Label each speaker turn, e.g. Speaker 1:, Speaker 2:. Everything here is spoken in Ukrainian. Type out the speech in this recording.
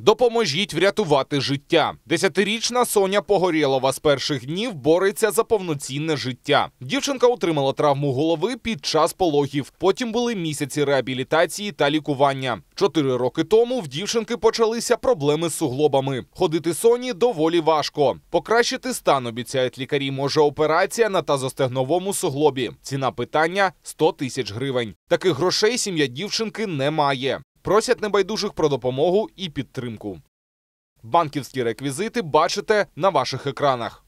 Speaker 1: Допоможіть врятувати життя. Десятирічна Соня Погорєлова з перших днів бореться за повноцінне життя. Дівчинка отримала травму голови під час пологів. Потім були місяці реабілітації та лікування. Чотири роки тому в дівчинки почалися проблеми з суглобами. Ходити Соні доволі важко. Покращити стан обіцяють лікарі. Може операція на тазостегновому суглобі. Ціна питання 100 тисяч гривень. Таких грошей сім'я дівчинки не має. Просять небайдужих про допомогу і підтримку. Банківські реквізити бачите на ваших екранах.